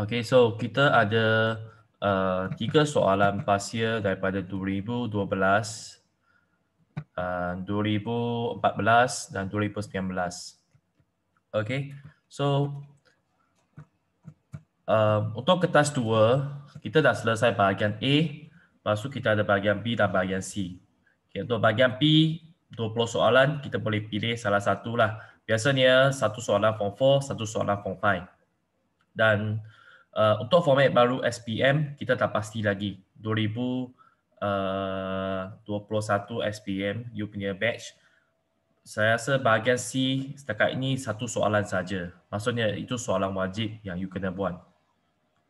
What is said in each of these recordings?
Okay, so kita ada uh, tiga soalan pasir daripada 2012, uh, 2014 dan 2019. Okay, so uh, untuk kertas dua, kita dah selesai bahagian A, lepas kita ada bahagian B dan bahagian C. Okay, untuk bahagian B, 20 soalan, kita boleh pilih salah satu lah. Biasanya satu soalan form 4, satu soalan form 5. Dan Uh, untuk format baru SPM, kita tak pasti lagi. 2021 uh, SPM, you punya batch. Saya rasa bahagian C setakat ini satu soalan saja. Maksudnya itu soalan wajib yang you kena buat.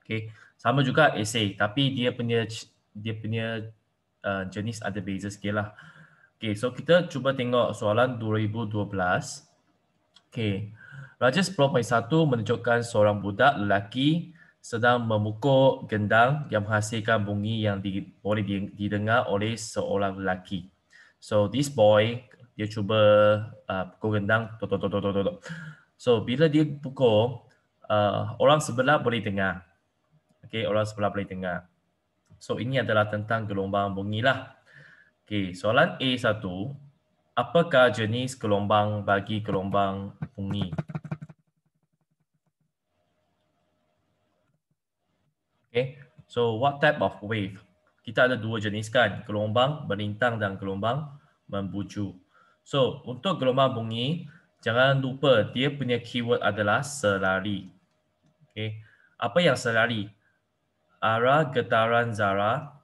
Okay. Sama juga essay, tapi dia punya dia punya uh, jenis ada beza sikit lah. Okay, so kita cuba tengok soalan 2012. Okay. Rajas 10.1 menunjukkan seorang budak lelaki sedang memukul gendang yang menghasilkan bunyi yang di, boleh didengar oleh seorang lelaki. So this boy dia cuba uh, pukul gendang to to to to to So bila dia pukul uh, orang sebelah boleh dengar. Okay, orang sebelah boleh dengar. So ini adalah tentang gelombang bunyi lah. Okay, soalan A1. Apakah jenis gelombang bagi gelombang bunyi? Okay. So what type of wave? Kita ada dua jenis kan, gelombang berintang dan gelombang membuju. So untuk gelombang bunyi, jangan lupa dia punya keyword adalah selari. Okay. Apa yang selari? Arah getaran zara.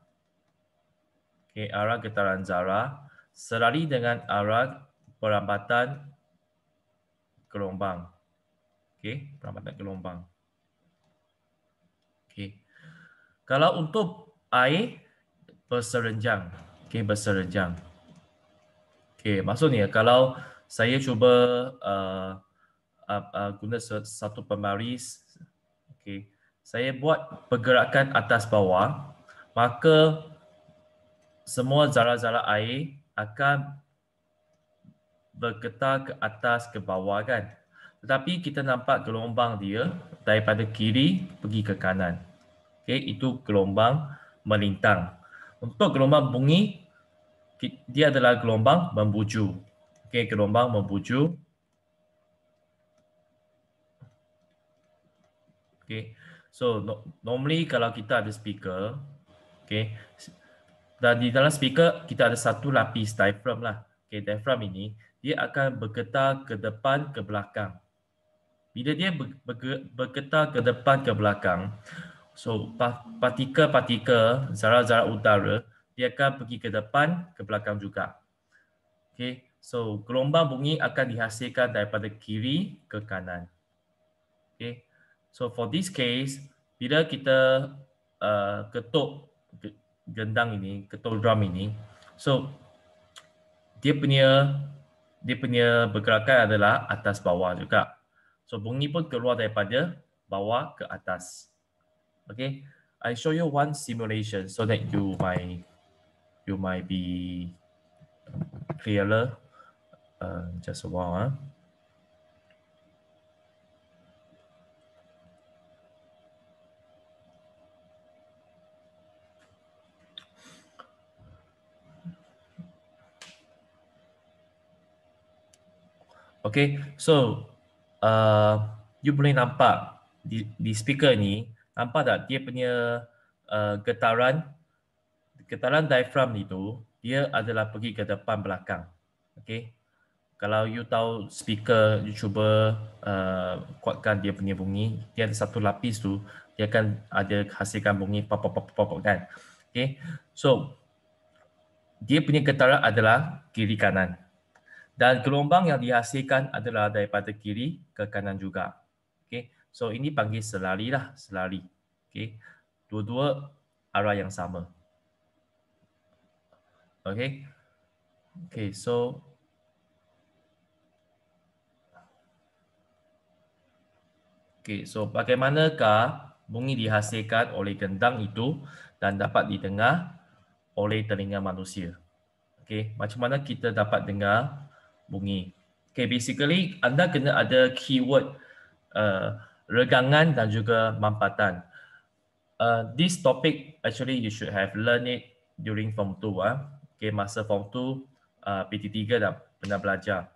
Okay, arah getaran zara. Selari dengan arah perambatan gelombang. Okay, perambatan gelombang. Kalau untuk air berserenjang. Okey, berserenjang. Okey, maksudnya kalau saya cuba uh, uh, uh, guna satu pembaris, okey, saya buat pergerakan atas bawah, maka semua zara-zara air akan bergetar ke atas ke bawah kan. Tetapi kita nampak gelombang dia daripada kiri pergi ke kanan okay, itu gelombang melintang. Untuk gelombang bunyi, dia adalah gelombang membuju. Okay, gelombang membuju. Okay. So no, normally kalau kita ada speaker, okay, dan di dalam speaker kita ada satu lapis diaphragm lah. Okay, diaphragm ini dia akan bergetar ke depan ke belakang. Bila dia bergetar ke depan ke belakang, So partikel-partikel, zarah-zarah utara, dia akan pergi ke depan, ke belakang juga. Okay, so gelombang bunyi akan dihasilkan daripada kiri ke kanan. Okay, so for this case, bila kita uh, ketuk gendang ini, ketuk drum ini, so dia punya dia punya pergerakan adalah atas bawah juga. So bunyi pun keluar daripada bawah ke atas. Okay, I show you one simulation so that you might you might be clearer. Uh, just a while. Huh? Okay, so uh, you boleh nampak di, di speaker ni nampak tak dia punya uh, getaran getaran diafram ni tu dia adalah pergi ke depan belakang okey kalau you tahu speaker you cuba uh, kuatkan dia punya bunyi dia ada satu lapis tu dia akan ada hasilkan bunyi pop pop pop pop kan okey so dia punya getaran adalah kiri kanan dan gelombang yang dihasilkan adalah daripada kiri ke kanan juga So ini panggil selari lah, selari. Okay. Dua-dua arah yang sama. Okay. Okay, so Okay, so bagaimana ka bunyi dihasilkan oleh gendang itu dan dapat didengar oleh telinga manusia? Okay, macam mana kita dapat dengar bunyi? Okay, basically anda kena ada keyword uh, regangan dan juga mampatan. Uh, this topic actually you should have learned it during form 2. Uh. Ah. Okay, masa form 2, uh, PT3 dah pernah belajar.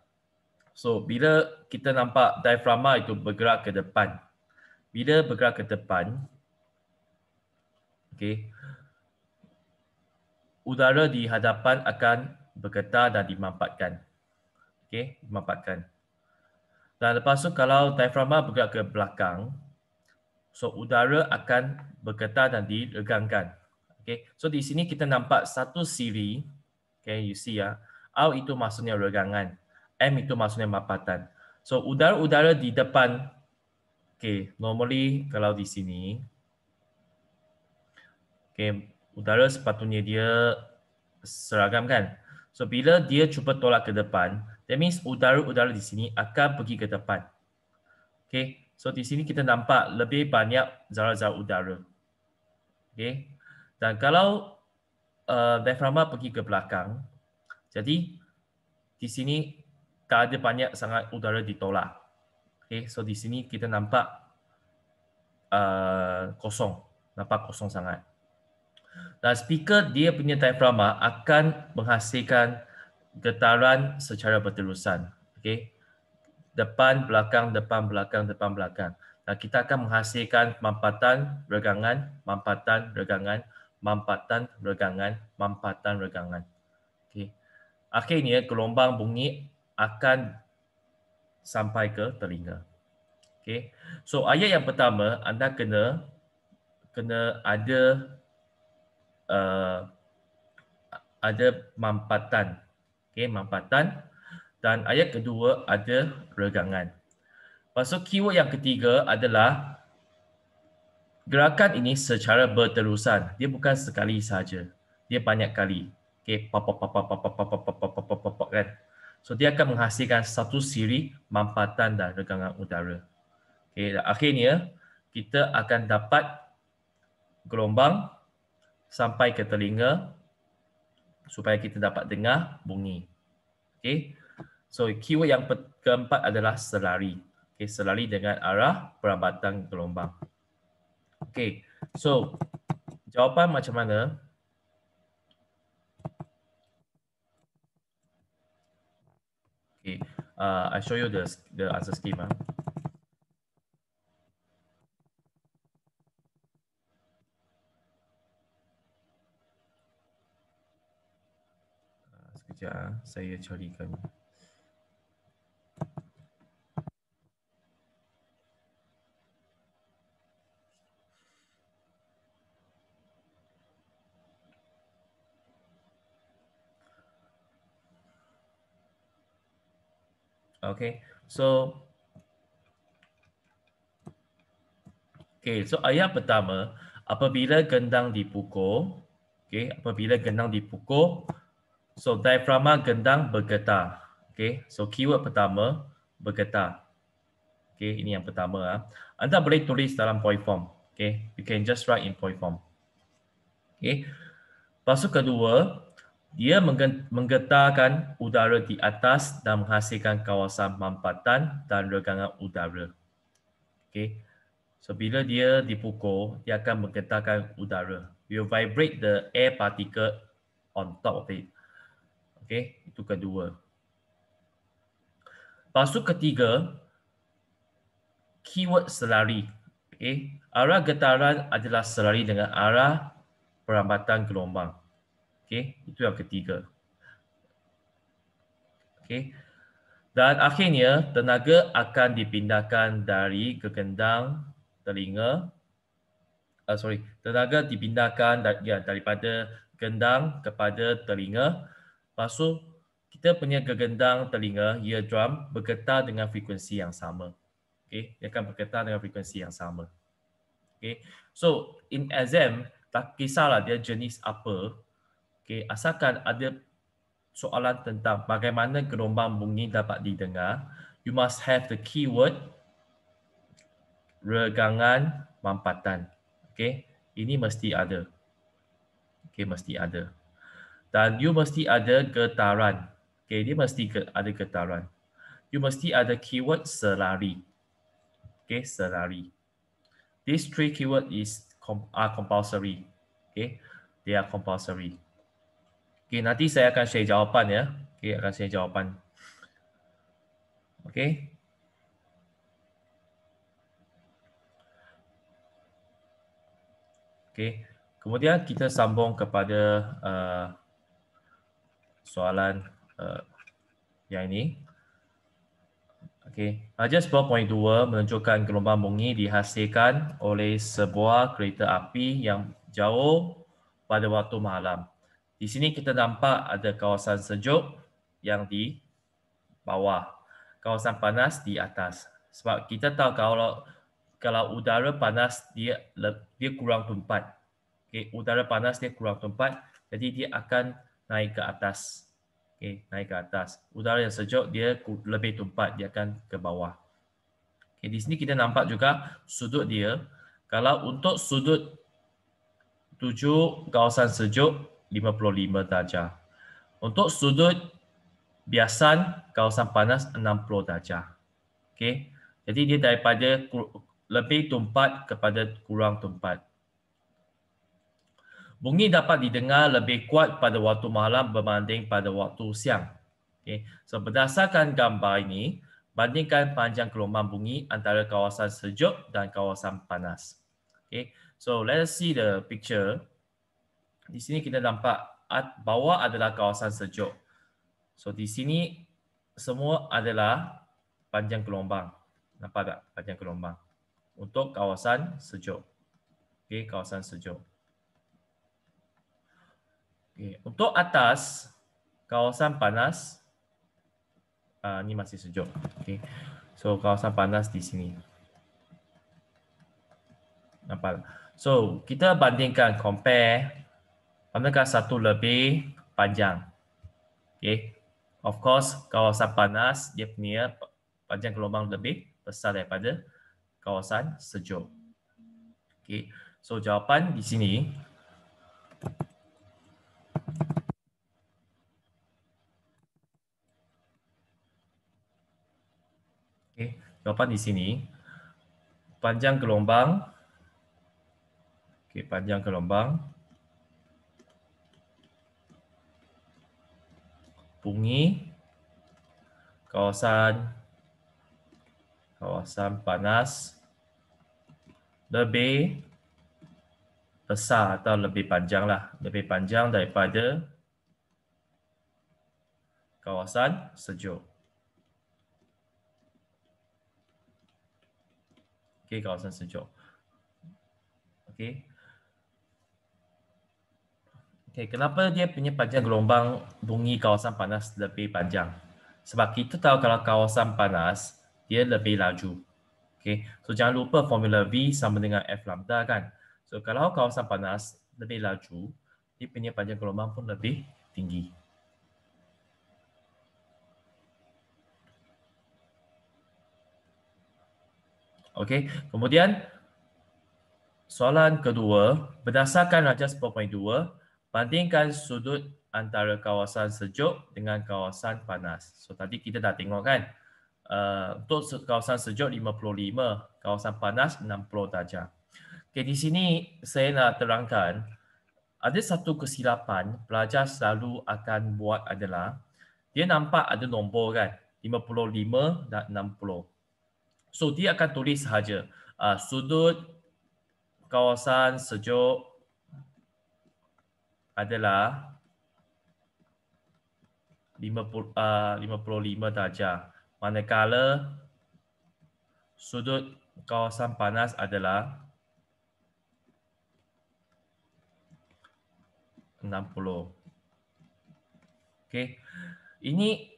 So, bila kita nampak diaframa itu bergerak ke depan. Bila bergerak ke depan, okay, udara di hadapan akan bergetar dan dimampatkan. Okay, dimampatkan. Dan lepas tu kalau diaframa bergerak ke belakang, so udara akan bergetar dan diregangkan. Okay. So di sini kita nampak satu siri. Okay, you see ya. Out itu maksudnya regangan. M itu maksudnya mapatan. So udara-udara di depan. Okay, normally kalau di sini. Okay, udara sepatutnya dia seragam kan. So bila dia cuba tolak ke depan, That means udara-udara di sini akan pergi ke depan. Okay, so di sini kita nampak lebih banyak zarah-zarah udara. Okay, dan kalau uh, diaframa pergi ke belakang, jadi di sini tak ada banyak sangat udara ditolak. Okay, so di sini kita nampak uh, kosong, nampak kosong sangat. Dan speaker dia punya diaframa akan menghasilkan getaran secara berterusan. Okey. Depan, belakang, depan, belakang, depan, belakang. Dan kita akan menghasilkan mampatan regangan, mampatan regangan, mampatan regangan, mampatan regangan. Okey. Akhirnya gelombang bunyi akan sampai ke telinga. Okey. So ayat yang pertama anda kena kena ada uh, ada mampatan Okay, mampatan dan ayat kedua ada regangan. Pasal so, keyword yang ketiga adalah gerakan ini secara berterusan. Dia bukan sekali saja. Dia banyak kali. Okay, pop pop pop pop pop pop pop pop pop pop kan. So dia akan menghasilkan satu siri mampatan dan regangan udara. Okay, dan akhirnya kita akan dapat gelombang sampai ke telinga supaya kita dapat dengar bunyi. Okay. So keyword yang keempat adalah selari. Okay, selari dengan arah perabatan gelombang. Okay. So jawapan macam mana? Okay. Uh, I show you the the answer schema. Huh? Sekejap ah, saya carikan. Okay, so Okay, so ayat pertama, apabila gendang dipukul, okay, apabila gendang dipukul, So diaframa gendang bergetar. Okay. So keyword pertama bergetar. Okay. Ini yang pertama. Ha. Anda boleh tulis dalam point form. Okay. You can just write in point form. Okay. Pasu kedua, dia menggetarkan udara di atas dan menghasilkan kawasan mampatan dan regangan udara. Okay. So bila dia dipukul, dia akan menggetarkan udara. You vibrate the air particle on top of it. Okey, itu kedua. Pasu ketiga, keyword selari. Okey, arah getaran adalah selari dengan arah perambatan gelombang. Okey, itu yang ketiga. Okey. Dan akhirnya tenaga akan dipindahkan dari gegendang telinga uh, sorry, tenaga dipindahkan dari, ya, daripada gendang kepada telinga Lepas tu, kita punya gegendang telinga, eardrum, bergetar dengan frekuensi yang sama. Okay, dia akan bergetar dengan frekuensi yang sama. Okay, so in exam, tak kisahlah dia jenis apa. Okay, asalkan ada soalan tentang bagaimana gelombang bunyi dapat didengar, you must have the keyword regangan mampatan. Okay, ini mesti ada. Okay, mesti ada dan you mesti ada getaran. Okay, dia mesti ada getaran. You mesti ada keyword selari. Okay, selari. These three keyword is are compulsory. Okay, they are compulsory. Okay, nanti saya akan share jawapan ya. Okay, akan share jawapan. Okay. Okay. Kemudian kita sambung kepada uh, soalan uh, yang ini. Okey, Ajar 10.2 menunjukkan gelombang bunyi dihasilkan oleh sebuah kereta api yang jauh pada waktu malam. Di sini kita nampak ada kawasan sejuk yang di bawah, kawasan panas di atas. Sebab kita tahu kalau kalau udara panas dia dia kurang tempat. Okey, udara panas dia kurang tempat. Jadi dia akan naik ke atas. Okey, naik ke atas. Udara yang sejuk dia lebih tumpat dia akan ke bawah. Okey, di sini kita nampak juga sudut dia. Kalau untuk sudut tujuh kawasan sejuk 55 darjah. Untuk sudut biasan kawasan panas 60 darjah. Okey. Jadi dia daripada lebih tumpat kepada kurang tumpat bunyi dapat didengar lebih kuat pada waktu malam berbanding pada waktu siang. Okay. So berdasarkan gambar ini, bandingkan panjang gelombang bunyi antara kawasan sejuk dan kawasan panas. Okay. So let's see the picture. Di sini kita nampak at bawah adalah kawasan sejuk. So di sini semua adalah panjang gelombang. Nampak tak panjang gelombang? Untuk kawasan sejuk. Okay, kawasan sejuk. Okay. Untuk atas, kawasan panas. Uh, ah, ini masih sejuk. Okay. So, kawasan panas di sini. Nampak? So, kita bandingkan, compare. Manakah satu lebih panjang? Okay. Of course, kawasan panas, dia punya panjang gelombang lebih besar daripada kawasan sejuk. Okay. So, jawapan di sini. Dapat di sini panjang gelombang okey panjang gelombang bunyi kawasan kawasan panas lebih besar atau lebih panjang lah lebih panjang daripada kawasan sejuk okay, kawasan sejuk. Okey. Okey, kenapa dia punya panjang gelombang bunyi kawasan panas lebih panjang? Sebab kita tahu kalau kawasan panas, dia lebih laju. Okey, so jangan lupa formula V sama dengan F lambda kan. So kalau kawasan panas lebih laju, dia punya panjang gelombang pun lebih tinggi. Okey. Kemudian soalan kedua, berdasarkan rajas 4.2, bandingkan sudut antara kawasan sejuk dengan kawasan panas. So tadi kita dah tengok kan. Uh, untuk kawasan sejuk 55, kawasan panas 60 darjah. Okey, di sini saya nak terangkan ada satu kesilapan pelajar selalu akan buat adalah dia nampak ada nombor kan 55 dan So dia akan tulis sahaja uh, sudut kawasan sejuk adalah 50, uh, 55 darjah. Manakala sudut kawasan panas adalah 60. Okay. Ini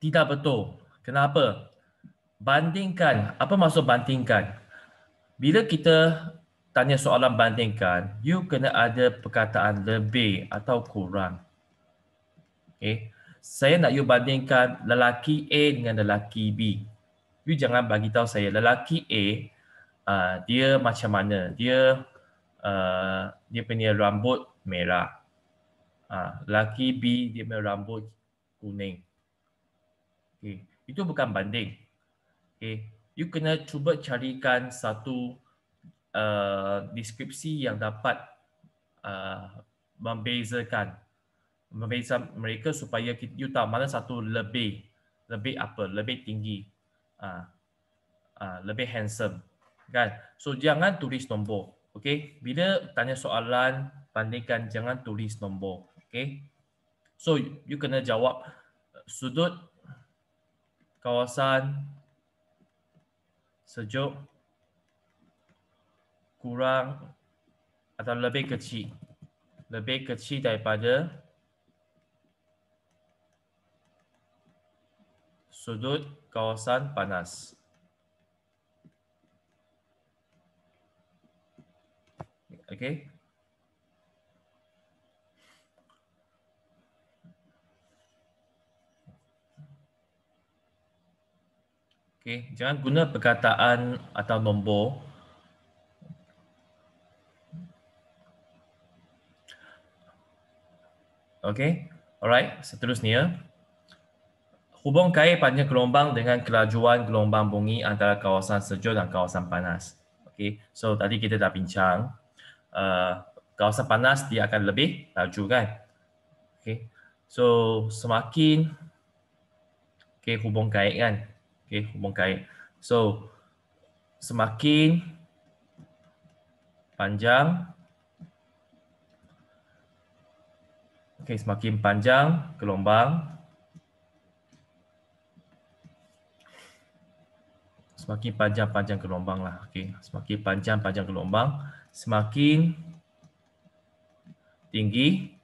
tidak betul. Kenapa? Bandingkan. Apa maksud bandingkan? Bila kita tanya soalan bandingkan, you kena ada perkataan lebih atau kurang. Okay. Saya nak you bandingkan lelaki A dengan lelaki B. You jangan bagi tahu saya lelaki A uh, dia macam mana? Dia uh, dia punya rambut merah. Uh, lelaki B dia punya rambut kuning. Okay. Itu bukan banding. Okay. You kena cuba carikan satu uh, deskripsi yang dapat uh, membezakan membeza mereka supaya kita, you tahu mana satu lebih lebih apa lebih tinggi uh, uh, lebih handsome kan so jangan tulis nombor okey bila tanya soalan pandangkan jangan tulis nombor okey so you kena jawab sudut kawasan sejuk, kurang atau lebih kecil. Lebih kecil daripada sudut kawasan panas. Okay. Okay. Jangan guna perkataan atau nombor. Okay. Alright. Seterusnya. Hubung kait panjang gelombang dengan kelajuan gelombang bunyi antara kawasan sejuk dan kawasan panas. Okay. So tadi kita dah bincang. Uh, kawasan panas dia akan lebih laju kan? Okay. So semakin okay, hubung kait kan? okay, hubung kait. So semakin panjang okay, semakin panjang gelombang semakin panjang-panjang gelombang lah, okay. semakin panjang-panjang gelombang, semakin tinggi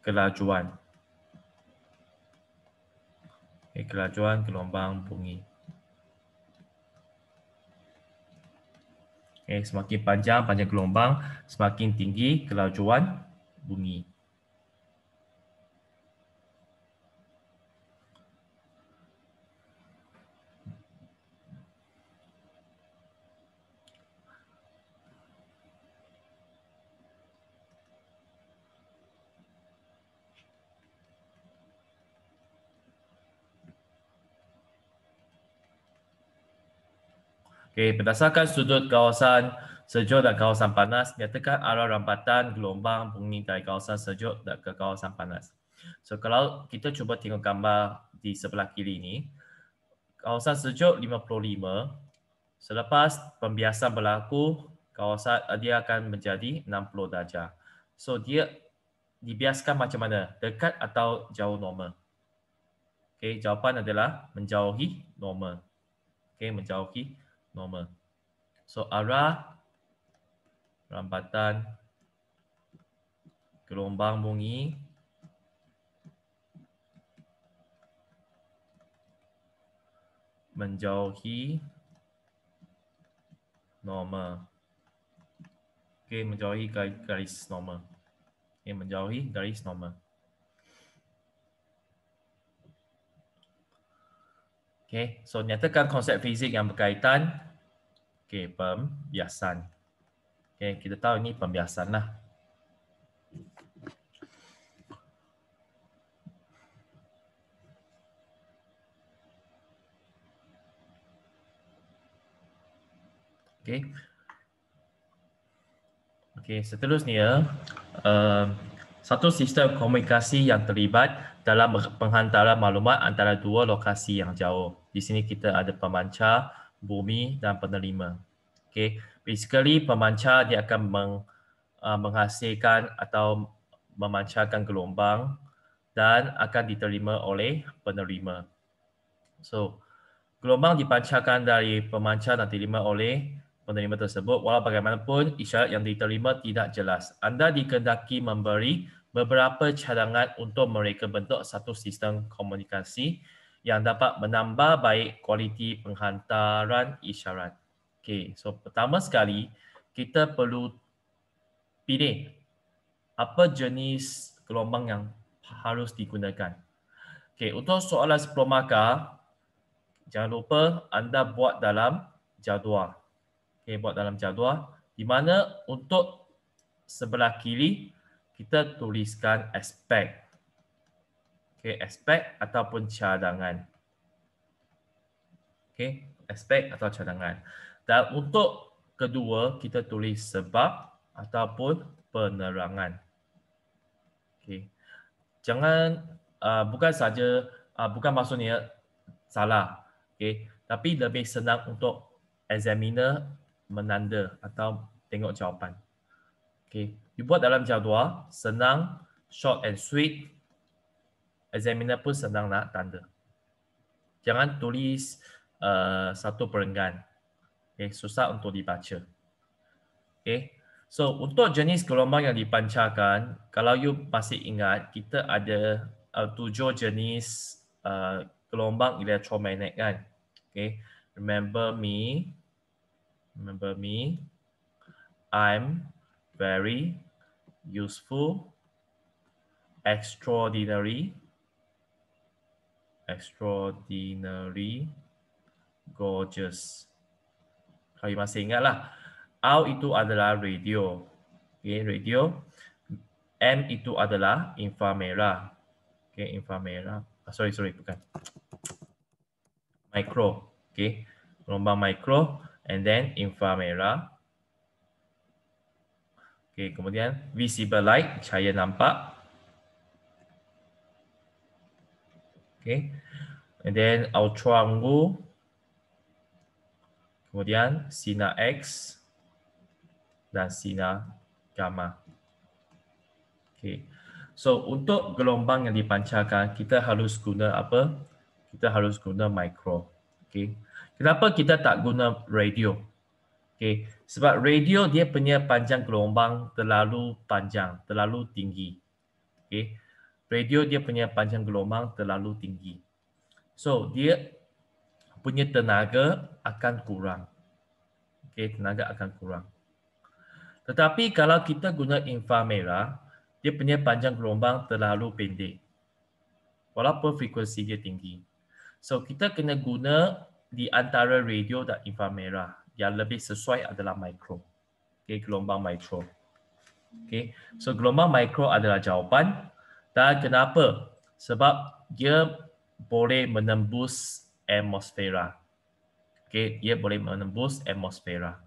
kelajuan. Eh, kelajuan gelombang bumi. Okay, eh, semakin panjang panjang gelombang, semakin tinggi kelajuan bumi. Okay, berdasarkan sudut kawasan sejuk dan kawasan panas, nyatakan arah rambatan gelombang bunyi dari kawasan sejuk dan ke kawasan panas. So kalau kita cuba tengok gambar di sebelah kiri ini, kawasan sejuk 55, selepas pembiasan berlaku, kawasan eh, dia akan menjadi 60 darjah. So dia dibiaskan macam mana? Dekat atau jauh normal? Okay, jawapan adalah menjauhi normal. Okay, menjauhi normal normal. So arah rambatan gelombang bunyi menjauhi normal. Okay, menjauhi garis normal. Okay, menjauhi garis normal. Okay, so nyatakan konsep fizik yang berkaitan Okay, pembiasan. Okay, kita tahu ini pembiasan lah. Okay. Okay, seterusnya, uh, satu sistem komunikasi yang terlibat dalam penghantaran maklumat antara dua lokasi yang jauh. Di sini kita ada pemancar, bumi dan penerima. Okay, basically pemancar dia akan meng, uh, menghasilkan atau memancarkan gelombang dan akan diterima oleh penerima. So, gelombang dipancarkan dari pemancar dan diterima oleh penerima tersebut. Walau bagaimanapun, isyarat yang diterima tidak jelas. Anda dikendaki memberi beberapa cadangan untuk mereka bentuk satu sistem komunikasi yang dapat menambah baik kualiti penghantaran isyarat. Okay, so pertama sekali kita perlu pilih apa jenis gelombang yang harus digunakan. Okay, untuk soalan 10 markah, jangan lupa anda buat dalam jadual. Okay, buat dalam jadual di mana untuk sebelah kiri kita tuliskan aspek. Okay, aspek ataupun cadangan. Okay, aspek atau cadangan. Dan untuk kedua, kita tulis sebab ataupun penerangan. Okay. Jangan, uh, bukan saja, uh, bukan maksudnya salah. Okay. Tapi lebih senang untuk examiner menanda atau tengok jawapan. Okay. You buat dalam jadual, senang, short and sweet. Examiner pun senang nak tanda. Jangan tulis uh, satu perenggan okay, eh, susah untuk dibaca. Okay. So untuk jenis gelombang yang dipancarkan, kalau you masih ingat, kita ada uh, tujuh jenis uh, gelombang elektromagnet kan. Okay. Remember me, remember me, I'm very useful, extraordinary, extraordinary, gorgeous. Kami masih lah. Au itu adalah radio. Okay, radio. M itu adalah inframerah. Okay, inframerah. Oh, sorry, sorry. Bukan. Mikro. Okay. Gelombang mikro. And then inframerah. Okay, kemudian visible light, cahaya nampak. Okay. And then ultra anggur, Kemudian sina X dan sina gamma. Okay. So untuk gelombang yang dipancarkan, kita harus guna apa? Kita harus guna mikro. Okay. Kenapa kita tak guna radio? Okay. Sebab radio dia punya panjang gelombang terlalu panjang, terlalu tinggi. Okay. Radio dia punya panjang gelombang terlalu tinggi. So dia punya tenaga akan kurang. okay tenaga akan kurang. Tetapi kalau kita guna inframerah, dia punya panjang gelombang terlalu pendek. Walaupun frekuensi dia tinggi. So kita kena guna di antara radio dan inframerah yang lebih sesuai adalah mikro. okay gelombang mikro. okay. So gelombang mikro adalah jawapan. Dan kenapa? Sebab dia boleh menembus atmosfera. okay dia boleh menembus atmosfera.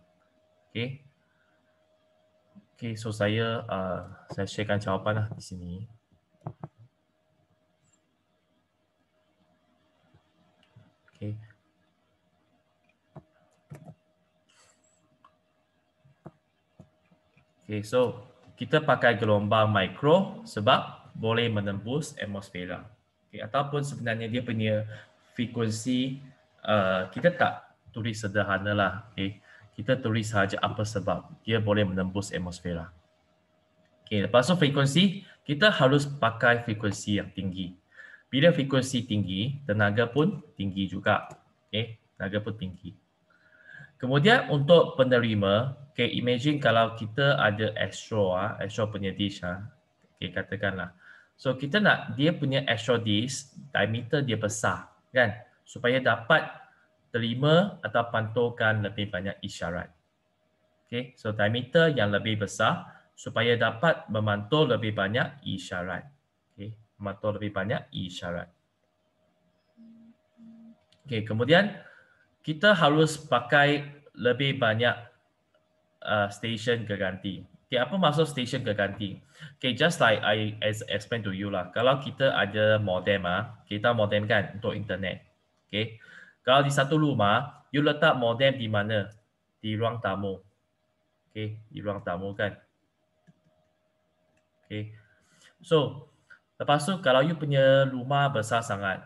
okay, okay, so saya uh, saya sharekan lah di sini. okay, Okay, so kita pakai gelombang mikro sebab boleh menembus atmosfera. Okay, ataupun sebenarnya dia punya frekuensi uh, kita tak tulis sederhana lah. Okay. Eh. Kita tulis sahaja apa sebab dia boleh menembus atmosfera. Okay, lepas tu frekuensi, kita harus pakai frekuensi yang tinggi. Bila frekuensi tinggi, tenaga pun tinggi juga. Okay, eh. tenaga pun tinggi. Kemudian untuk penerima, okay, imagine kalau kita ada astro, ah, astro punya dish. Ah. Okay, katakanlah. So kita nak dia punya astro dish, diameter dia besar kan supaya dapat terima atau pantulkan lebih banyak isyarat okey so diameter yang lebih besar supaya dapat memantul lebih banyak isyarat okey memantul lebih banyak isyarat okey kemudian kita harus pakai lebih banyak uh, station keranti Okay, apa maksud stesen keganti? Okay, just like I as explain to you lah. Kalau kita ada modem ah, kita modem kan untuk internet. Okay, kalau di satu rumah, you letak modem di mana? Di ruang tamu. Okay, di ruang tamu kan. Okay, so lepas tu kalau you punya rumah besar sangat,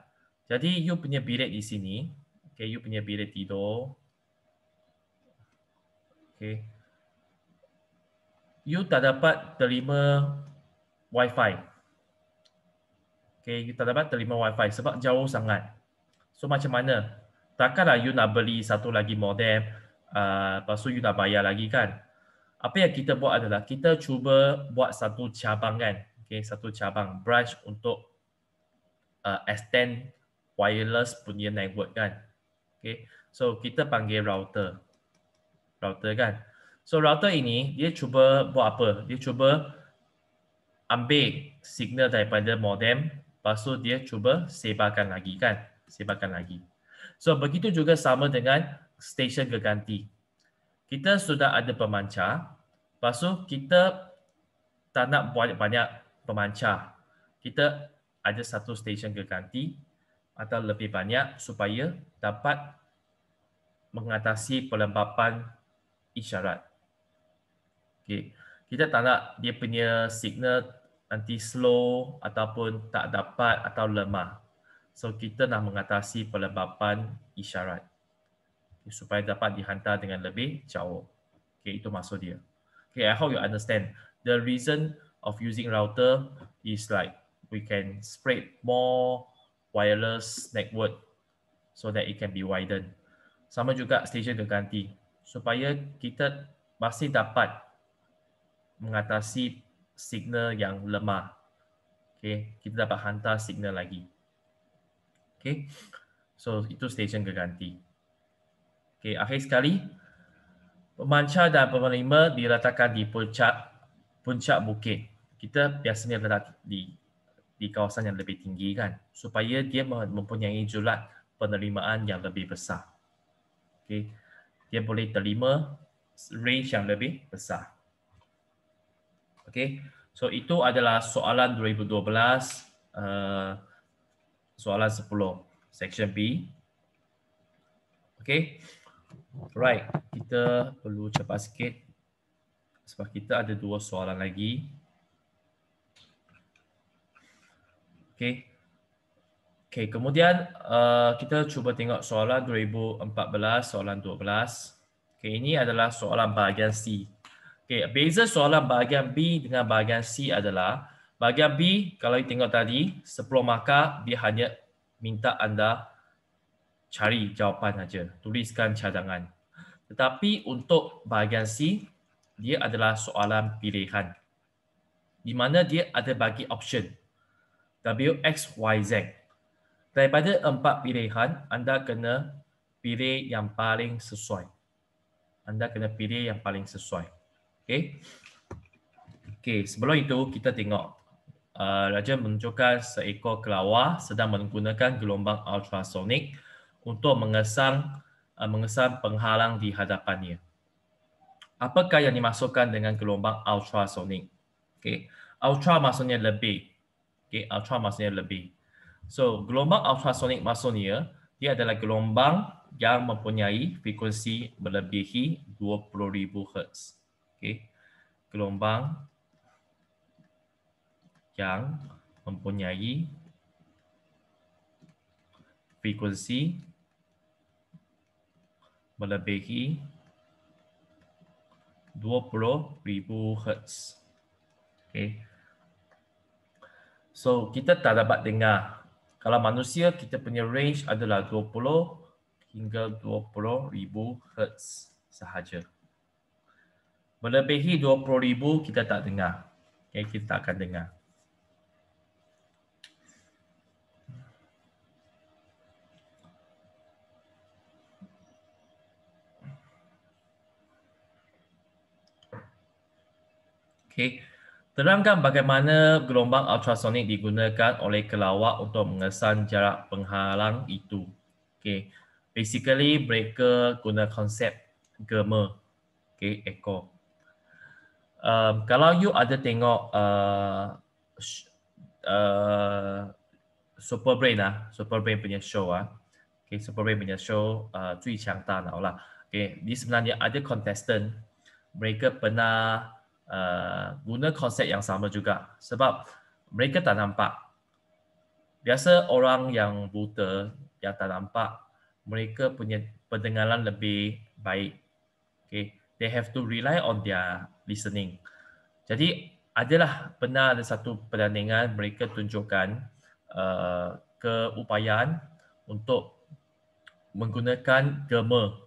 jadi you punya bilik di sini. Okay, you punya bilik tidur. Okay, you tak dapat terima wifi. Okay, you tak dapat terima wifi sebab jauh sangat. So macam mana? Takkanlah you nak beli satu lagi modem, uh, lepas tu you nak bayar lagi kan? Apa yang kita buat adalah kita cuba buat satu cabang kan? Okay, satu cabang branch untuk uh, extend wireless punya network kan? Okay, so kita panggil router. Router kan? So router ini dia cuba buat apa? Dia cuba ambil signal daripada modem, lepas tu dia cuba sebarkan lagi kan? Sebarkan lagi. So begitu juga sama dengan stesen keganti. Kita sudah ada pemancar, lepas tu kita tak nak banyak banyak pemancar. Kita ada satu stesen keganti atau lebih banyak supaya dapat mengatasi pelembapan isyarat. Okay. Kita tak nak dia punya signal nanti slow ataupun tak dapat atau lemah. So kita nak mengatasi pelebaban isyarat supaya dapat dihantar dengan lebih jauh. Okay, itu maksud dia. Okay, I hope you understand. The reason of using router is like we can spread more wireless network so that it can be widened. Sama juga stesen berganti supaya kita masih dapat mengatasi signal yang lemah. Okay, kita dapat hantar signal lagi. Okay, so itu stesen keganti. Okay, akhir sekali, pemancar dan penerima diletakkan di puncak puncak bukit. Kita biasanya letak di di kawasan yang lebih tinggi kan, supaya dia mempunyai julat penerimaan yang lebih besar. Okay, dia boleh terima range yang lebih besar. Okay. So itu adalah soalan 2012 uh, eh, soalan 10 section B. Okay. Right. Kita perlu cepat sikit sebab kita ada dua soalan lagi. Okay. Okay, kemudian uh, kita cuba tengok soalan 2014, soalan 12. Okay, ini adalah soalan bahagian C. Okay, beza soalan bahagian B dengan bahagian C adalah bahagian B kalau kita tengok tadi 10 maka dia hanya minta anda cari jawapan saja. Tuliskan cadangan. Tetapi untuk bahagian C, dia adalah soalan pilihan. Di mana dia ada bagi option. W, X, Y, Z. Daripada empat pilihan, anda kena pilih yang paling sesuai. Anda kena pilih yang paling sesuai. Okay. Okay, sebelum itu kita tengok uh, Raja menunjukkan seekor kelawar sedang menggunakan gelombang ultrasonik untuk mengesan uh, mengesan penghalang di hadapannya. Apakah yang dimasukkan dengan gelombang ultrasonik? Okay. Ultra maksudnya lebih. Okay. Ultra maksudnya lebih. So, gelombang ultrasonik maksudnya dia adalah gelombang yang mempunyai frekuensi melebihi 20,000 Hz okey gelombang yang mempunyai frekuensi melebihi 20,000 Hz. Okay. So kita tak dapat dengar. Kalau manusia kita punya range adalah 20 hingga 20,000 Hz sahaja melebihi 20,000 kita tak dengar. Okay, kita tak akan dengar. Okay. Terangkan bagaimana gelombang ultrasonik digunakan oleh kelawak untuk mengesan jarak penghalang itu. Okay. Basically, mereka guna konsep germa. Okay, ekor um, kalau you ada tengok uh, uh, Super Brain lah, Super Brain punya show ah, okay, Super Brain punya show, cuy uh, lah, okay, di sebenarnya ada contestant, mereka pernah uh, guna konsep yang sama juga, sebab mereka tak nampak. Biasa orang yang buta, yang tak nampak, mereka punya pendengaran lebih baik. Okay they have to rely on their listening. Jadi adalah pernah ada satu perbandingan mereka tunjukkan uh, keupayaan untuk menggunakan germa.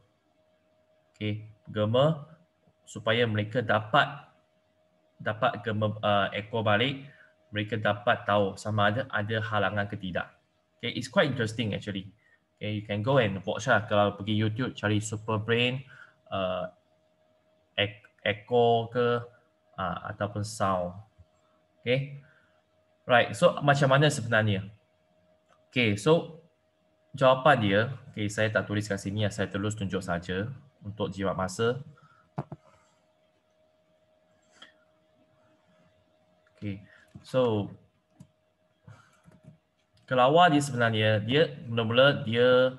Okay, germa supaya mereka dapat dapat germa uh, ekor balik mereka dapat tahu sama ada ada halangan ke tidak. Okay, it's quite interesting actually. Okay, you can go and watch lah kalau pergi YouTube cari Super Brain uh, echo ke uh, ataupun sound. Okay. Right. So macam mana sebenarnya? Okay. So jawapan dia, okay, saya tak tulis kat sini. Saya terus tunjuk saja untuk jimat masa. Okay. So kelawa dia sebenarnya dia mula-mula dia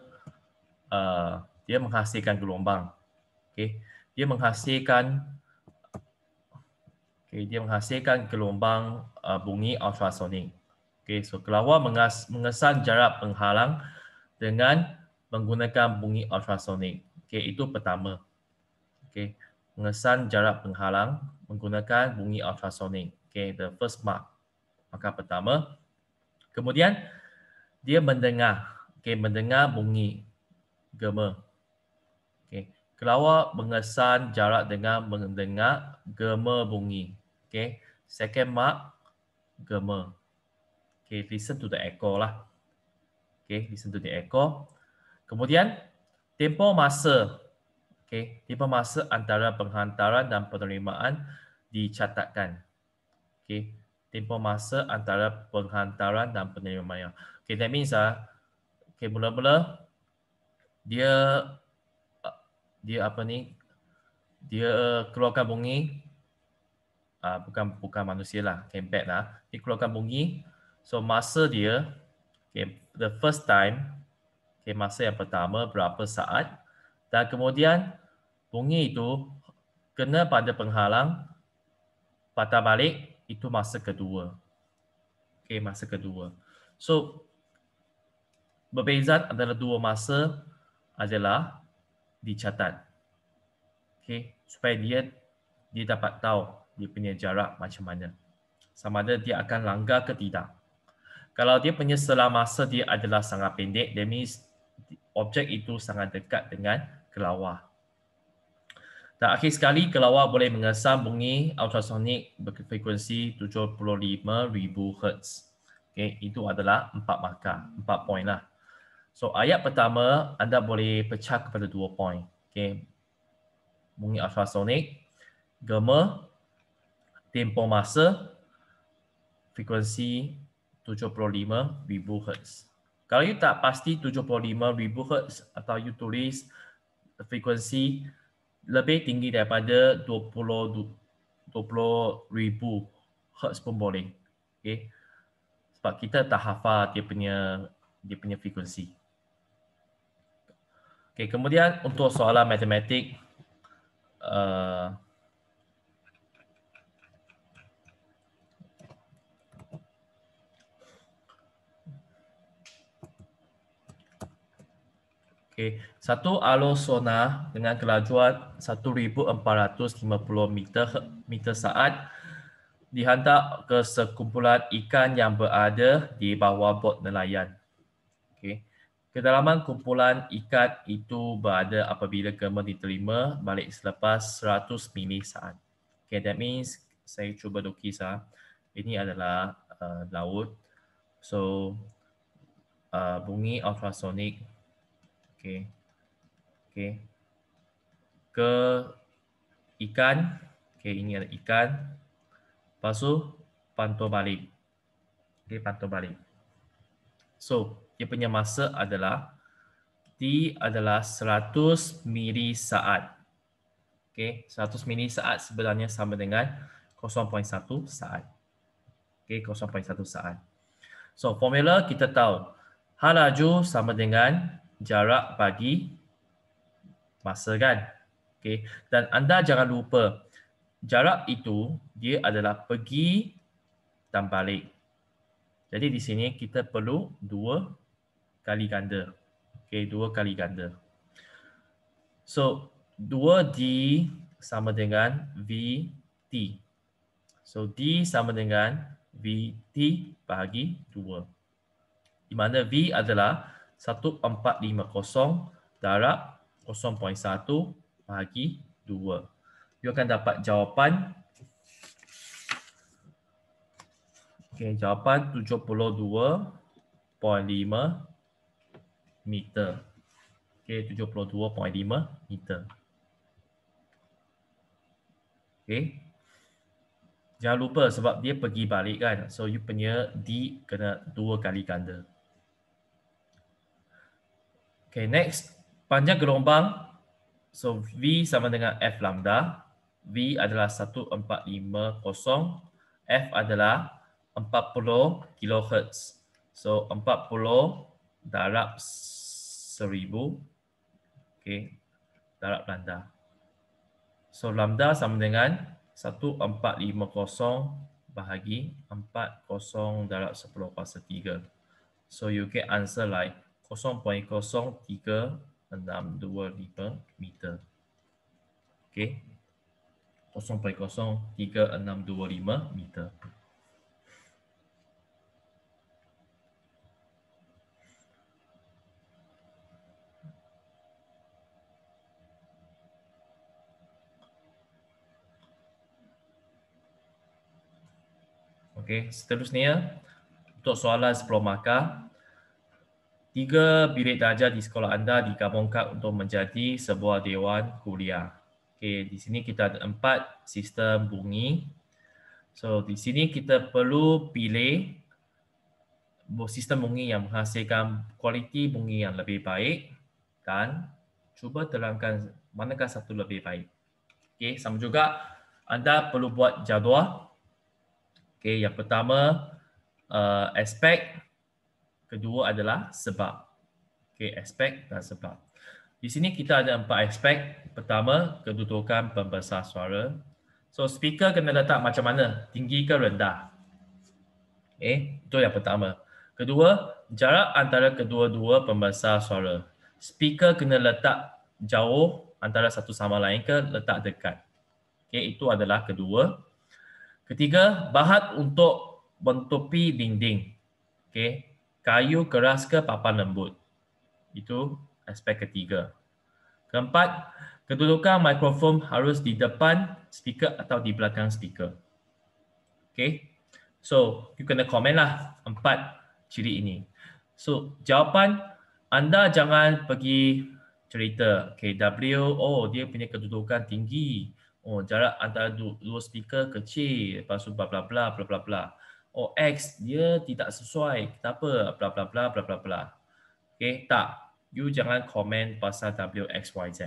uh, dia menghasilkan gelombang. Okay dia menghasilkan okay, dia menghasilkan gelombang uh, bunyi ultrasonik. Okay, so kelawa mengas, mengesan jarak penghalang dengan menggunakan bunyi ultrasonik. Okay, itu pertama. Okay, mengesan jarak penghalang menggunakan bunyi ultrasonik. Okay, the first mark. Maka pertama. Kemudian dia mendengar. Okay, mendengar bunyi gemer. Kelawar mengesan jarak dengan mendengar gema bunyi. Okay. Second mark, gema. Okay, listen to the echo lah. Okay, listen to the echo. Kemudian, tempo masa. Okay, Tempo masa antara penghantaran dan penerimaan dicatatkan. Okay, Tempo masa antara penghantaran dan penerimaan. Okay, that means, uh, okay, mula-mula dia dia apa ni dia keluarkan bungi uh, ah, bukan bukan manusia lah tempat lah dia keluarkan bungi so masa dia okay, the first time okay, masa yang pertama berapa saat dan kemudian bungi itu kena pada penghalang patah balik itu masa kedua okay, masa kedua so berbeza antara dua masa adalah dicatat. Okay. Supaya dia dia dapat tahu dia punya jarak macam mana. Sama ada dia akan langgar ke tidak. Kalau dia punya selama masa dia adalah sangat pendek, that means objek itu sangat dekat dengan kelawar. Dan akhir sekali, kelawar boleh mengesan bunyi ultrasonik berfrekuensi 75,000 Hz. Okay, itu adalah empat markah, empat poin lah. So ayat pertama anda boleh pecah kepada dua point. Okay. Bunyi ultrasonic, gamma, tempo masa, frekuensi 75,000 Hz. Kalau you tak pasti 75,000 Hz atau you tulis frekuensi lebih tinggi daripada 20 20,000 Hz pun boleh. Okay. Sebab kita tak hafal dia punya dia punya frekuensi. Okay, kemudian untuk soalan matematik uh, Okay. Satu alur sonar dengan kelajuan 1,450 meter, meter saat dihantar ke sekumpulan ikan yang berada di bawah bot nelayan. Kedalaman kumpulan ikat itu berada apabila kemah diterima balik selepas 100 mili saat. Okay, that means saya cuba lukis ah. Ini adalah uh, laut. So uh, bunyi ultrasonic. Okay. Okay. Ke ikan. Okay, ini adalah ikan. Lepas tu pantau balik. Okay, pantau balik. So, dia punya masa adalah T adalah 100 mili saat. Okey, 100 mili saat sebenarnya sama dengan 0.1 saat. Okey, 0.1 saat. So, formula kita tahu halaju sama dengan jarak bagi masa kan? Okey, dan anda jangan lupa jarak itu dia adalah pergi dan balik. Jadi di sini kita perlu dua kali ganda. Okay, dua kali ganda. So, 2D sama dengan VT. So, D sama dengan VT bahagi 2. Di mana V adalah 1450 darab 0.1 bahagi 2. You akan dapat jawapan Okay, jawapan 72.5 meter. Okey, 72.5 meter. okay Jangan lupa sebab dia pergi balik kan. So, you punya D kena dua kali ganda. okay next. Panjang gelombang. So, V sama dengan F lambda. V adalah 1450. F adalah 40 kHz. So, 40 darab seribu. okay, darat Belanda. So lambda sama dengan 1450 bahagi 40 darab 10 kuasa 3. So you get answer like 0.03625 meter. Okay. 0.03625 meter. Okey, seterusnya untuk soalan 10 markah. Tiga bilik darjah di sekolah anda digabungkan untuk menjadi sebuah dewan kuliah. Okey, di sini kita ada empat sistem bunyi. So, di sini kita perlu pilih sistem bunyi yang menghasilkan kualiti bunyi yang lebih baik dan cuba terangkan manakah satu lebih baik. Okey, sama juga anda perlu buat jadual Okay, yang pertama uh, aspek, kedua adalah sebab. Okay, aspek dan sebab. Di sini kita ada empat aspek. Pertama, kedudukan pembesar suara. So speaker kena letak macam mana? Tinggi ke rendah? Eh, okay, itu yang pertama. Kedua, jarak antara kedua-dua pembesar suara. Speaker kena letak jauh antara satu sama lain ke letak dekat. Okay, itu adalah kedua Ketiga, bahat untuk menutupi dinding. Okay. Kayu keras ke papan lembut. Itu aspek ketiga. Keempat, kedudukan mikrofon harus di depan speaker atau di belakang speaker. Okay. So, you kena komen lah empat ciri ini. So, jawapan anda jangan pergi cerita KW, okay, oh dia punya kedudukan tinggi. Oh, jarak antara dua speaker kecil. Lepas tu bla bla bla bla bla bla. Oh, X dia tidak sesuai. Kenapa? Bla bla bla bla bla bla. Okay, tak. You jangan komen pasal W X Y Z.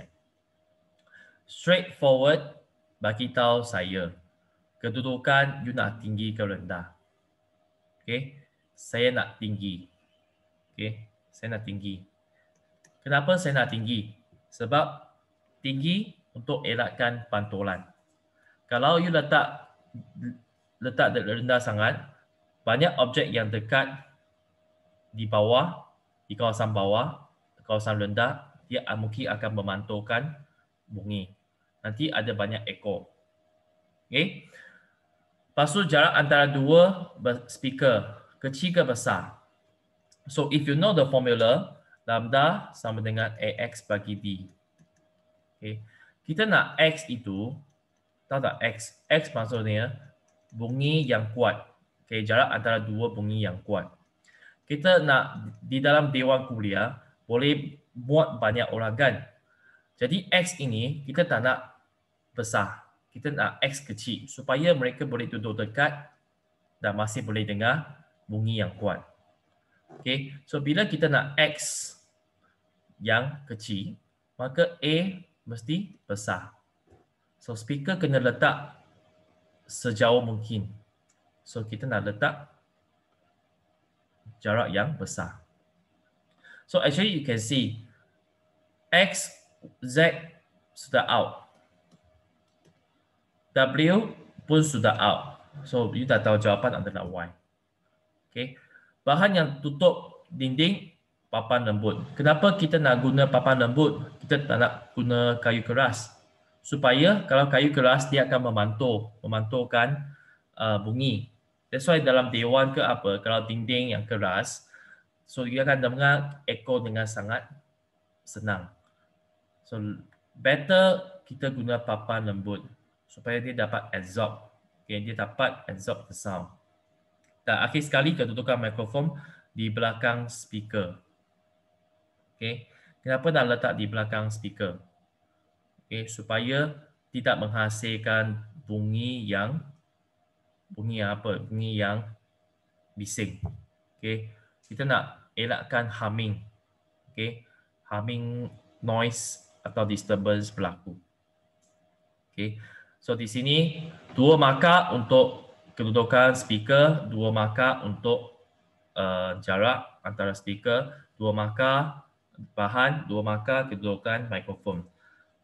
Straightforward bagi tahu saya. Kedudukan you nak tinggi ke rendah. Okay. Saya nak tinggi. Okay. Saya nak tinggi. Kenapa saya nak tinggi? Sebab tinggi untuk elakkan pantulan. Kalau you letak letak rendah sangat, banyak objek yang dekat di bawah, di kawasan bawah, di kawasan rendah, dia mungkin akan memantulkan bunyi. Nanti ada banyak echo. Okay. Lepas tu jarak antara dua speaker, kecil ke besar. So if you know the formula, lambda sama dengan AX bagi b. Okay kita nak X itu, tahu tak X? X maksudnya bunyi yang kuat. Okay, jarak antara dua bunyi yang kuat. Kita nak di dalam dewan kuliah boleh buat banyak olahan. Jadi X ini kita tak nak besar. Kita nak X kecil supaya mereka boleh duduk dekat dan masih boleh dengar bunyi yang kuat. Okay, so bila kita nak X yang kecil, maka A mesti besar. So speaker kena letak sejauh mungkin. So kita nak letak jarak yang besar. So actually you can see X, Z sudah out. W pun sudah out. So you dah tahu jawapan adalah Y. Okay. Bahan yang tutup dinding papan lembut. Kenapa kita nak guna papan lembut? Kita tak nak guna kayu keras. Supaya kalau kayu keras dia akan memantul, memantulkan uh, bunyi. That's why dalam dewan ke apa, kalau dinding yang keras, so dia akan dengar echo dengan sangat senang. So better kita guna papan lembut supaya dia dapat absorb. Okay, dia dapat absorb the sound. Dan akhir sekali kedudukan mikrofon di belakang speaker. Okay. Kenapa tak letak di belakang speaker? Okay. Supaya tidak menghasilkan bunyi yang bunyi yang apa? Bunyi yang bising. Okay. Kita nak elakkan humming. Okay. Humming noise atau disturbance berlaku. Okay. So di sini dua maka untuk kedudukan speaker, dua maka untuk uh, jarak antara speaker, dua maka bahan, dua markah, kedudukan, mikrofon.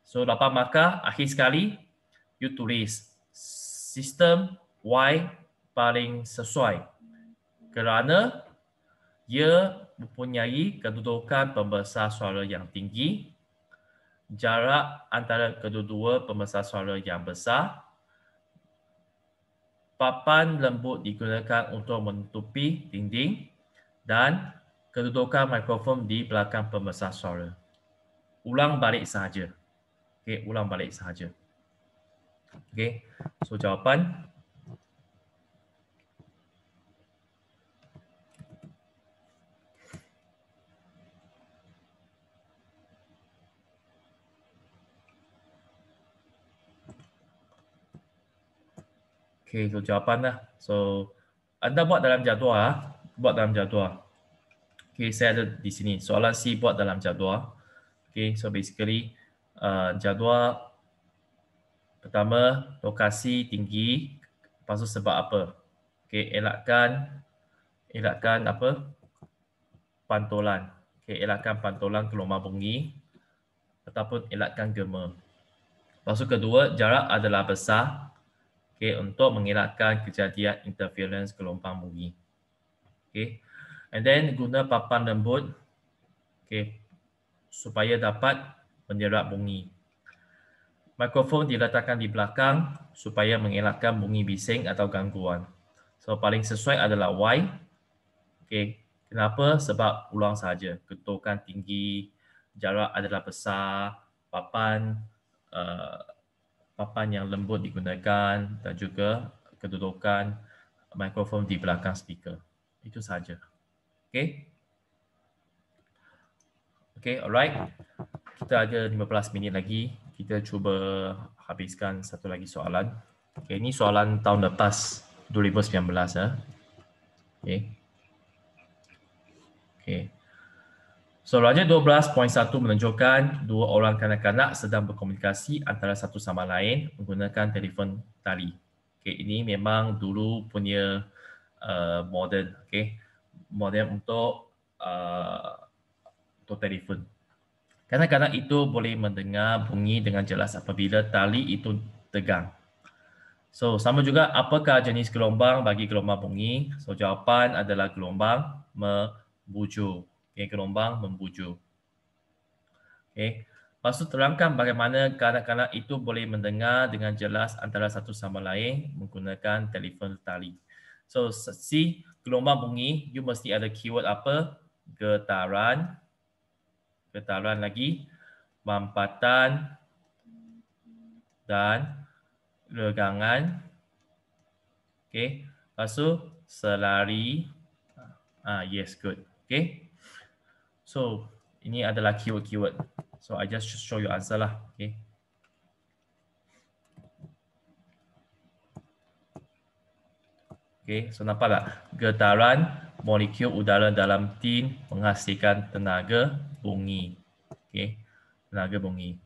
So, lapan markah, akhir sekali, you tulis sistem Y paling sesuai. Kerana ia mempunyai kedudukan pembesar suara yang tinggi, jarak antara kedua-dua pembesar suara yang besar, papan lembut digunakan untuk menutupi dinding dan kedudukan mikrofon di belakang pembesar suara. Ulang balik sahaja. Okay, ulang balik sahaja. Okay, So jawapan Okay, so jawapan lah. So, anda buat dalam jadual. Ah. Buat dalam jadual. Okay, saya ada di sini. Soalan C buat dalam jadual. Okay, so basically uh, jadual pertama lokasi tinggi lepas sebab apa? Okay, elakkan elakkan apa? pantolan. Okay, elakkan pantolan gelombang bunyi ataupun elakkan gema. Lepas kedua, jarak adalah besar okay, untuk mengelakkan kejadian interference gelombang bunyi. Okay, And then guna papan lembut okay, supaya dapat menyerap bunyi. Mikrofon diletakkan di belakang supaya mengelakkan bunyi bising atau gangguan. So paling sesuai adalah Y. Okay. Kenapa? Sebab ulang saja. Ketukan tinggi, jarak adalah besar, papan uh, papan yang lembut digunakan dan juga kedudukan mikrofon di belakang speaker. Itu saja. Okay. Okay, alright. Kita ada 15 minit lagi. Kita cuba habiskan satu lagi soalan. Okay, ini soalan tahun lepas 2019. Eh. Okay. Okay. So, Raja 12.1 menunjukkan dua orang kanak-kanak sedang berkomunikasi antara satu sama lain menggunakan telefon tali. Okay, ini memang dulu punya uh, modern. Okay more untuk uh, untuk telefon. Kadang-kadang itu boleh mendengar bunyi dengan jelas apabila tali itu tegang. So sama juga apakah jenis gelombang bagi gelombang bunyi? So jawapan adalah gelombang membujur. Okay, gelombang membujur. Okay. Lepas terangkan bagaimana kanak-kanak itu boleh mendengar dengan jelas antara satu sama lain menggunakan telefon tali. So C, gelombang bunyi, you mesti ada keyword apa? Getaran. Getaran lagi. Mampatan. Dan regangan. Okay. Lepas tu, selari. Ah, ah yes, good. Okay. So, ini adalah keyword-keyword. So, I just show you answer lah. Okay. Okey, so nampak tak? Getaran molekul udara dalam tin menghasilkan tenaga bunyi. Okey, tenaga bunyi.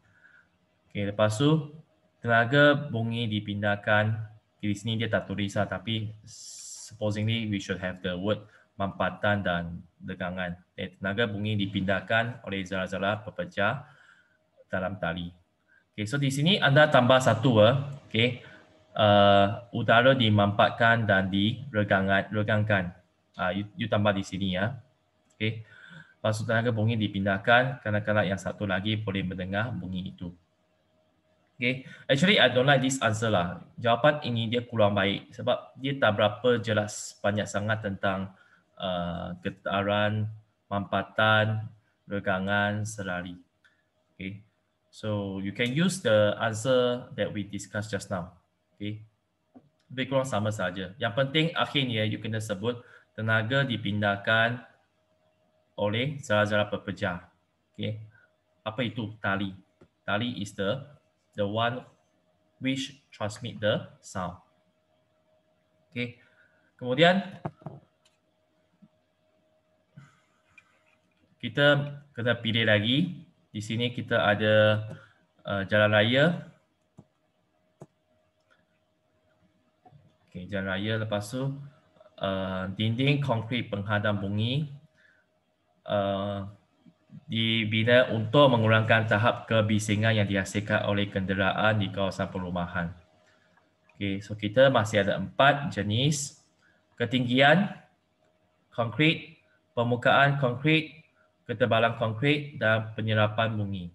Okey, lepas tu tenaga bunyi dipindahkan. di sini dia tak tulis lah, tapi supposingly we should have the word mampatan dan degangan. Okay, eh, tenaga bunyi dipindahkan oleh zarah-zarah pepecah dalam tali. Okey, so di sini anda tambah satu. Eh. okey? uh, udara dimampatkan dan diregangkan. Uh, ah, you, you tambah di sini ya. Okay. Lepas itu tenaga bunyi dipindahkan. Kadang-kadang yang satu lagi boleh mendengar bunyi itu. Okay. Actually, I don't like this answer lah. Jawapan ini dia kurang baik sebab dia tak berapa jelas banyak sangat tentang uh, getaran, mampatan, regangan, selari. Okay. So, you can use the answer that we discussed just now. Okay. Lebih kurang sama saja. Yang penting akhirnya eh, you kena sebut tenaga dipindahkan oleh zarah-zarah pepecah. Okay. Apa itu tali? Tali is the the one which transmit the sound. Okay. Kemudian kita kena pilih lagi. Di sini kita ada uh, jalan raya. okay, jalan raya lepas tu uh, dinding konkrit penghadam bunyi uh, dibina untuk mengurangkan tahap kebisingan yang dihasilkan oleh kenderaan di kawasan perumahan. Okay, so kita masih ada empat jenis ketinggian konkrit, permukaan konkrit, ketebalan konkrit dan penyerapan bunyi.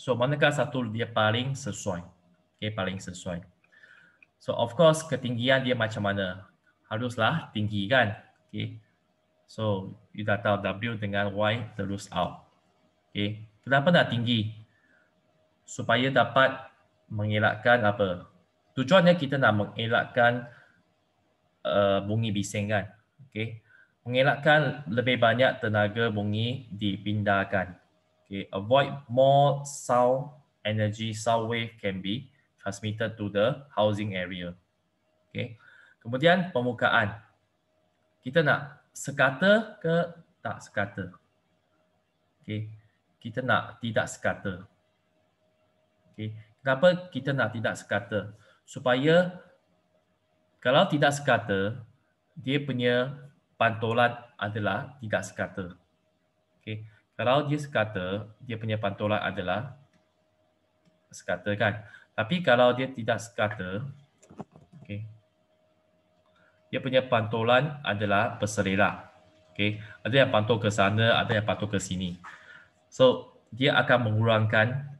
So manakah satu dia paling sesuai? Okay, paling sesuai. So of course ketinggian dia macam mana? Haruslah tinggi kan? Okay. So you dah tahu W dengan Y terus out. Okay. Kenapa nak tinggi? Supaya dapat mengelakkan apa? Tujuannya kita nak mengelakkan uh, bunyi bising kan? Okay. Mengelakkan lebih banyak tenaga bunyi dipindahkan. Okay. Avoid more sound energy, sound wave can be transmitted to the housing area. Okay. Kemudian permukaan. Kita nak sekata ke tak sekata? Okay. Kita nak tidak sekata. Okay. Kenapa kita nak tidak sekata? Supaya kalau tidak sekata, dia punya pantulan adalah tidak sekata. Okay. Kalau dia sekata, dia punya pantulan adalah sekata kan? Tapi kalau dia tidak scatter, okay, dia punya pantulan adalah berserilah. Okay. Ada yang pantul ke sana, ada yang pantul ke sini. So, dia akan mengurangkan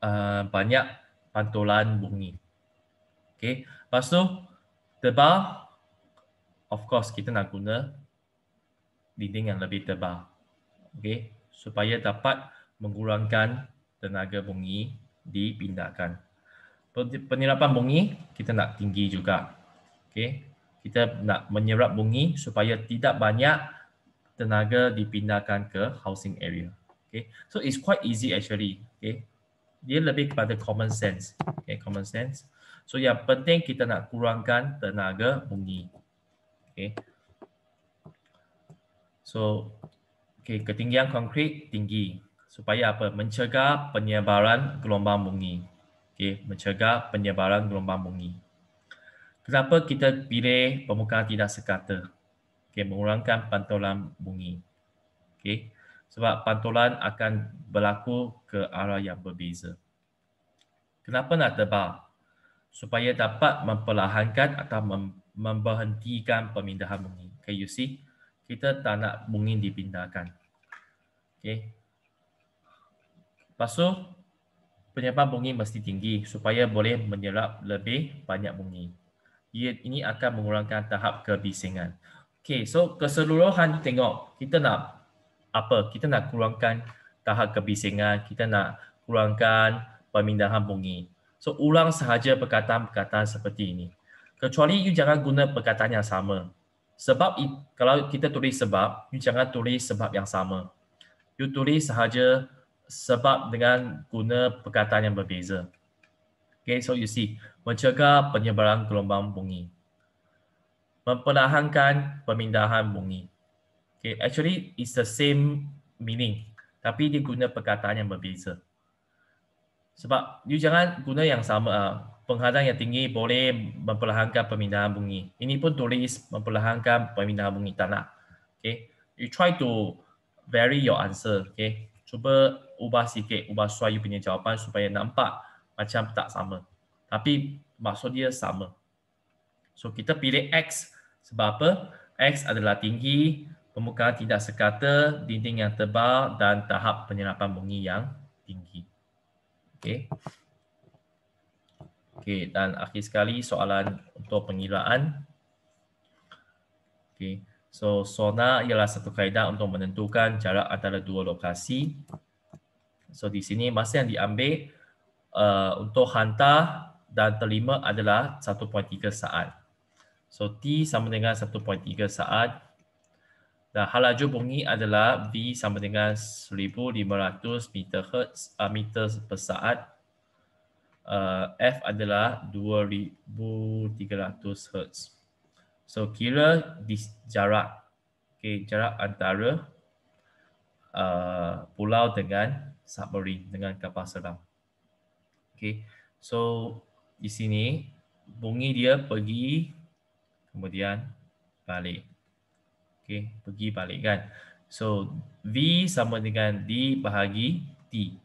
uh, banyak pantulan bunyi. Okay. Lepas tu, tebal, of course kita nak guna dinding yang lebih tebal. Okay. Supaya dapat mengurangkan tenaga bunyi dipindahkan. Penyerapan bunyi kita nak tinggi juga. Okey. Kita nak menyerap bunyi supaya tidak banyak tenaga dipindahkan ke housing area. Okey. So it's quite easy actually. Okey. Dia lebih kepada common sense. Okey, common sense. So yang penting kita nak kurangkan tenaga bunyi. Okey. So okey, ketinggian konkrit tinggi supaya apa? Mencegah penyebaran gelombang bunyi. Okey, mencegah penyebaran gelombang bunyi. Kenapa kita pilih permukaan tidak sekata? Okey, mengurangkan pantulan bunyi. Okey. Sebab pantulan akan berlaku ke arah yang berbeza. Kenapa nak tebal? Supaya dapat memperlahankan atau mem- memberhentikan pemindahan bunyi. Okay, you see? Kita tak nak bunyi dipindahkan. Okay, Lepas tu, penyebab bunyi mesti tinggi supaya boleh menyerap lebih banyak bunyi. Ia, ini akan mengurangkan tahap kebisingan. Okay, so keseluruhan tengok kita nak apa? Kita nak kurangkan tahap kebisingan, kita nak kurangkan pemindahan bunyi. So ulang sahaja perkataan-perkataan seperti ini. Kecuali you jangan guna perkataan yang sama. Sebab kalau kita tulis sebab, you jangan tulis sebab yang sama. You tulis sahaja sebab dengan guna perkataan yang berbeza. Okay, so you see, mencegah penyebaran gelombang bunyi. Memperlahankan pemindahan bunyi. Okay, actually it's the same meaning. Tapi dia guna perkataan yang berbeza. Sebab you jangan guna yang sama. Uh, penghadang yang tinggi boleh memperlahankan pemindahan bunyi. Ini pun tulis memperlahankan pemindahan bunyi tanah. Okay, you try to vary your answer. Okay, cuba ubah sikit, ubah suai you punya jawapan supaya nampak macam tak sama. Tapi maksud dia sama. So kita pilih X sebab apa? X adalah tinggi, permukaan tidak sekata, dinding yang tebal dan tahap penyerapan bunyi yang tinggi. Okay. Okay, dan akhir sekali soalan untuk pengiraan. Okay. So sona ialah satu kaedah untuk menentukan jarak antara dua lokasi. So di sini masa yang diambil uh, untuk hantar dan terima adalah 1.3 saat. So T sama dengan 1.3 saat. Dan halaju laju bunyi adalah V sama dengan 1500 meter hertz uh, meter per saat. Uh, F adalah 2300 hertz. So kira di jarak okay, jarak antara uh, pulau dengan submarine dengan kapal selam. Okay. So di sini bungi dia pergi kemudian balik. Okay, pergi balik kan. So V sama dengan D bahagi T.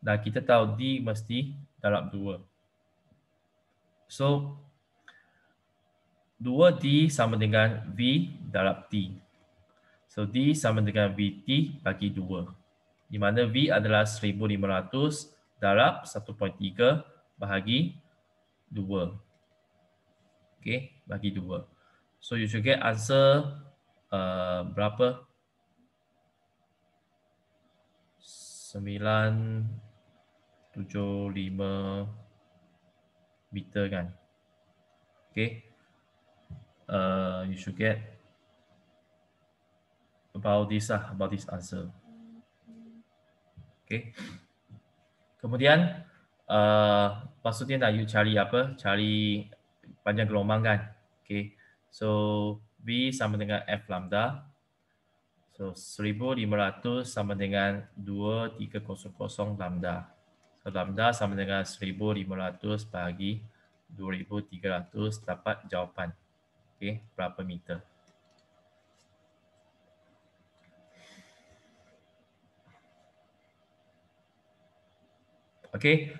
Dan kita tahu D mesti dalam dua. So 2D sama dengan V darab T. So D sama dengan VT bagi 2. Di mana V adalah 1500 darab 1.3 bahagi 2. Okay, bagi 2. So you should get answer uh, berapa? 9, 7, 5 meter kan? Okay uh, you should get about this uh, about this answer. Okay. Kemudian, uh, maksudnya nak you cari apa? Cari panjang gelombang kan? Okay. So, V sama dengan F lambda. So, 1500 sama dengan 2300 lambda. So, lambda sama dengan 1500 bagi 2300 dapat jawapan. Okay, berapa meter. Okay.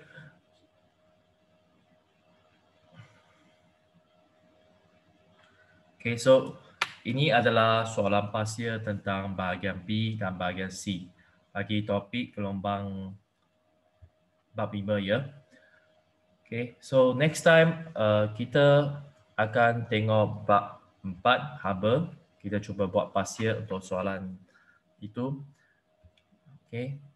Okay, so ini adalah soalan pasir tentang bahagian B dan bahagian C. Bagi topik gelombang bab 5 ya. Okay, so next time uh, kita akan tengok bab 4 haba. Kita cuba buat pasir untuk soalan itu. Okey.